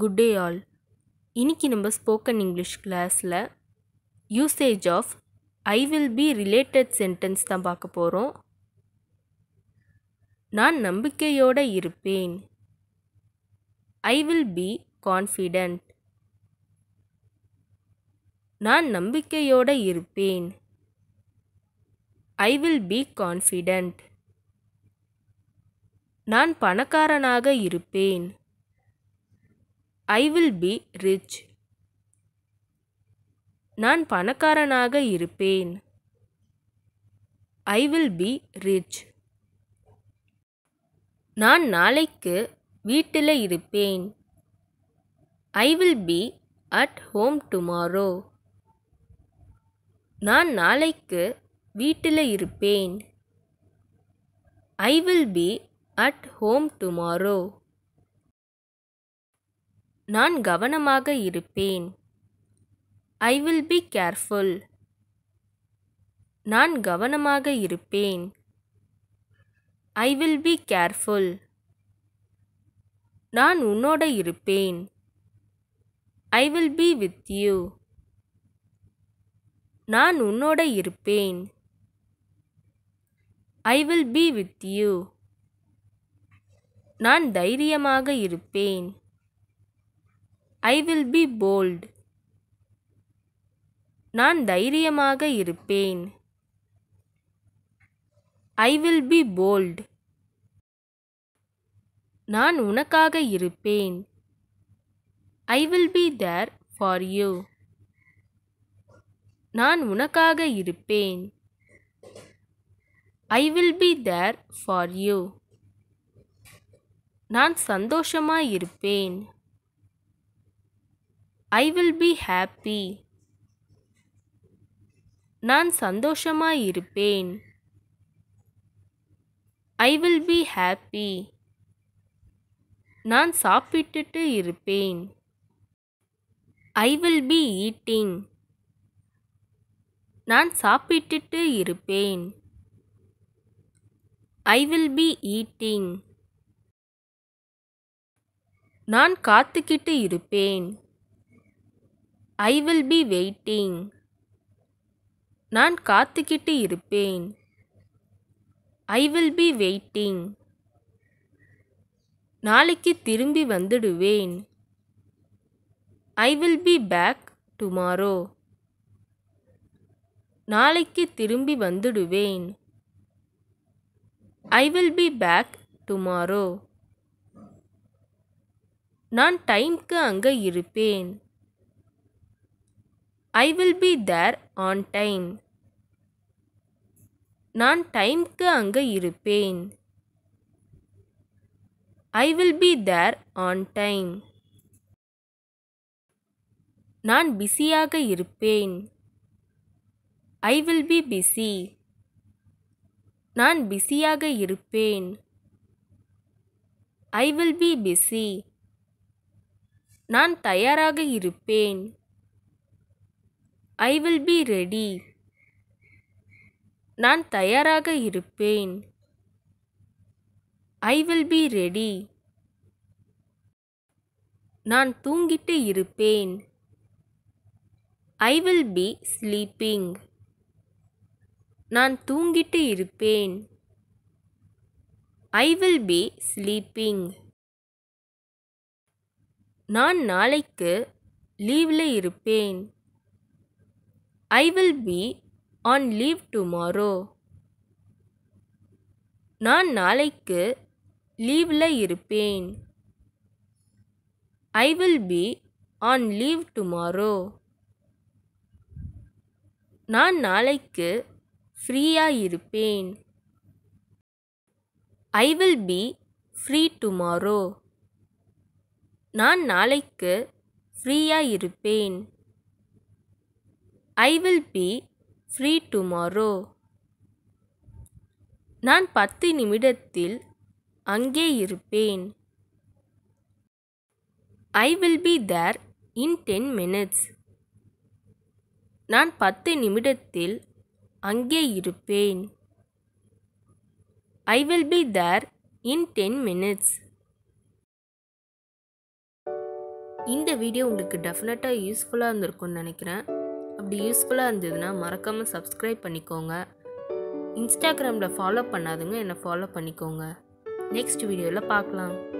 good day all இன்றைக்கி நம்ம spoken English கிளாஸில் usage of I will be related sentence தான் பார்க்க போகிறோம் நான் நம்பிக்கையோடு இருப்பேன் ஐ வில் பி கான்ஃபிடென்ட் நான் நம்பிக்கையோடு இருப்பேன் ஐ வில் பி கான்ஃபிடென்ட் நான் பணக்காரனாக இருப்பேன் ஐ வில் பி ரிச் நான் பணக்காரனாக இருப்பேன் ஐ வில் பி ரிச் நான் நாளைக்கு வீட்டில் இருப்பேன் I will be at home tomorrow நான் நாளைக்கு வீட்டில் இருப்பேன் I will be at home tomorrow நான் கவனமாக இருப்பேன் ஐ வில் பி கேர்ஃபுல் நான் கவனமாக இருப்பேன் ஐ வில் பி கேர்ஃபுல் நான் உன்னோட இருப்பேன் I will be with you நான் உன்னோட இருப்பேன் I will be with you நான் தைரியமாக இருப்பேன் ஐ வில் பி போல்ட் நான் தைரியமாக இருப்பேன் ஐ வில் பி போல்ட் நான் உனக்காக இருப்பேன் I will be there for you நான் உனக்காக இருப்பேன் I will be there for you நான் சந்தோஷமாயிருப்பேன் ஐ வில் பி ஹாப்பி நான் இருப்பேன் ஐ வில் பி ஹாப்பி நான் சாப்பிட்டுட்டு இருப்பேன் ஐ வில் பி ஈட்டிங் நான் சாப்பிட்டுட்டு இருப்பேன் ஐ வில் பி ஈட்டிங் நான் காத்துக்கிட்டு இருப்பேன் ஐ வில் பி வெயிட்டிங் நான் காத்துக்கிட்டு இருப்பேன் ஐ வில் பி வெயிட்டிங் நாளைக்கு திரும்பி வந்துடுவேன் I will be back tomorrow நாளைக்கு திரும்பி வந்துடுவேன் I will be back tomorrow நான் டைம்க்கு அங்கே இருப்பேன் I will be there on time நான் டைம்க்கு அங்கே இருப்பேன் I will be there on time நான் பிஸியாக இருப்பேன் ஐ வில் பி பிஸி நான் பிஸியாக இருப்பேன் ஐ வில் பி பிஸி நான் தயாராக இருப்பேன் ஐ வில் பி ரெடி நான் தயாராக இருப்பேன் ஐ வில் பி ரெடி நான் தூங்கிட்டு இருப்பேன் ஐ வில் பி ஸ்லீப்பிங் நான் தூங்கிட்டு இருப்பேன் ஐ வில் பி ஸ்லீப்பிங் நான் நாளைக்கு லீவில் இருப்பேன் I will be on leave tomorrow நான் நாளைக்கு லீவில் இருப்பேன் I will be on leave tomorrow நான் நாளைக்கு ஃப்ரீயாக இருப்பேன் I will be free tomorrow நான் நாளைக்கு ஃப்ரீயாக இருப்பேன் I will be free tomorrow நான் பத்து நிமிடத்தில் அங்கே இருப்பேன் I will be there in ten minutes நான் பத்து நிமிடத்தில் அங்கே இருப்பேன் I will be there in ten minutes இந்த வீடியோ உங்களுக்கு டெஃபினட்டாக யூஸ்ஃபுல்லாக இருந்திருக்கும்னு நினைக்கிறேன் அப்படி யூஸ்ஃபுல்லாக இருந்ததுன்னா மறக்காமல் சப்ஸ்கிரைப் பண்ணிக்கோங்க இன்ஸ்டாகிராமில் ஃபாலோ பண்ணாதுங்க என்னை ஃபாலோ பண்ணிக்கோங்க நெக்ஸ்ட் வீடியோவில் பார்க்கலாம்